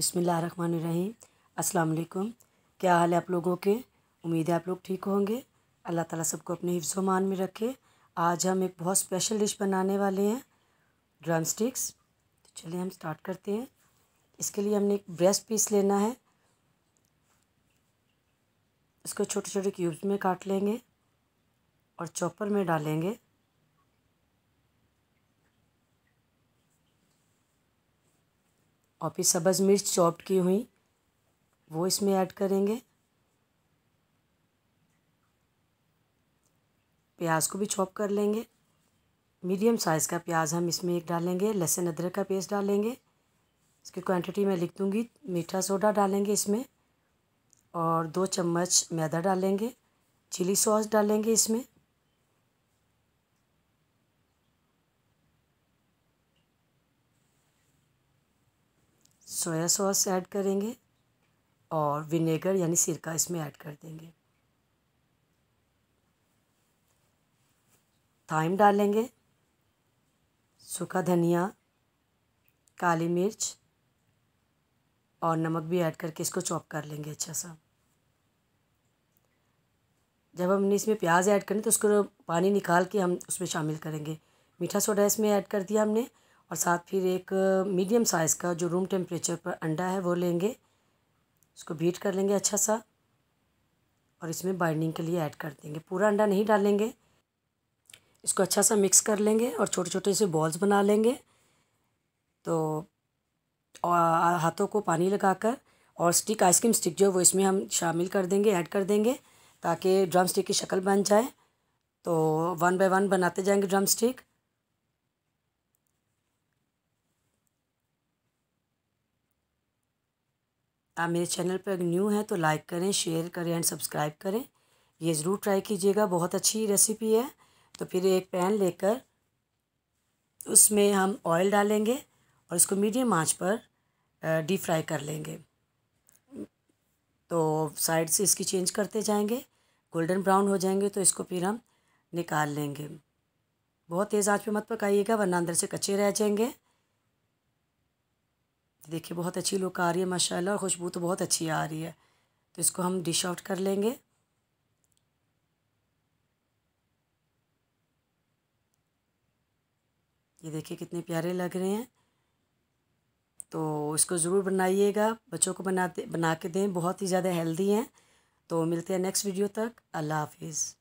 बिसमीम् अल्लाम क्या हाल है आप लोगों के उम्मीद है आप लोग ठीक होंगे अल्लाह ताला सबको अपने मान में रखे आज हम एक बहुत स्पेशल डिश बनाने वाले हैं ड्रम स्टिक्स तो चलिए हम स्टार्ट करते हैं इसके लिए हमने एक ब्रेस्ट पीस लेना है इसको छोटे छोटे क्यूब्स में काट लेंगे और चॉपर में डालेंगे और फिर सब्ज़ मिर्च चॉप्ड की हुई वो इसमें ऐड करेंगे प्याज को भी चॉप कर लेंगे मीडियम साइज़ का प्याज हम इसमें एक डालेंगे लहसुन अदरक का पेस्ट डालेंगे इसकी क्वांटिटी मैं लिख दूँगी मीठा सोडा डालेंगे इसमें और दो चम्मच मैदा डालेंगे चिली सॉस डालेंगे इसमें सोया सॉस ऐड करेंगे और विनेगर यानी सिरका इसमें ऐड कर देंगे थाइम डालेंगे सूखा धनिया काली मिर्च और नमक भी ऐड करके इसको चॉप कर लेंगे अच्छा सा जब हमने इसमें प्याज ऐड करें तो उसको पानी निकाल के हम उसमें शामिल करेंगे मीठा सोडा इसमें ऐड कर दिया हमने और साथ फिर एक मीडियम साइज़ का जो रूम टेम्परेचर पर अंडा है वो लेंगे उसको बीट कर लेंगे अच्छा सा और इसमें बाइंडिंग के लिए ऐड कर देंगे पूरा अंडा नहीं डालेंगे इसको अच्छा सा मिक्स कर लेंगे और छोटे छोटे से बॉल्स बना लेंगे तो हाथों को पानी लगाकर और स्टिक आइसक्रीम स्टिक जो है वो इसमें हम शामिल कर देंगे ऐड कर देंगे ताकि ड्रम स्टिक की शक्ल बन जाए तो वन बाय वन बनाते जाएंगे ड्रम स्टिक आप मेरे चैनल पर न्यू हैं तो लाइक करें शेयर करें एंड सब्सक्राइब करें ये ज़रूर ट्राई कीजिएगा बहुत अच्छी रेसिपी है तो फिर एक पैन लेकर उसमें हम ऑयल डालेंगे और इसको मीडियम आंच पर डीप फ्राई कर लेंगे तो साइड से इसकी चेंज करते जाएंगे गोल्डन ब्राउन हो जाएंगे तो इसको फिर हम निकाल लेंगे बहुत तेज़ आंच पे मत पकाइएगा वरना अंदर से कच्चे रह जाएंगे देखिए बहुत अच्छी लुक आ रही है माशाल्लाह और खुशबू तो बहुत अच्छी आ रही है तो इसको हम डिश आउट कर लेंगे ये देखिए कितने प्यारे लग रहे हैं तो इसको ज़रूर बनाइएगा बच्चों को बनाते बना के दें बहुत ही ज़्यादा हेल्दी हैं तो मिलते हैं नेक्स्ट वीडियो तक अल्लाह हाफिज़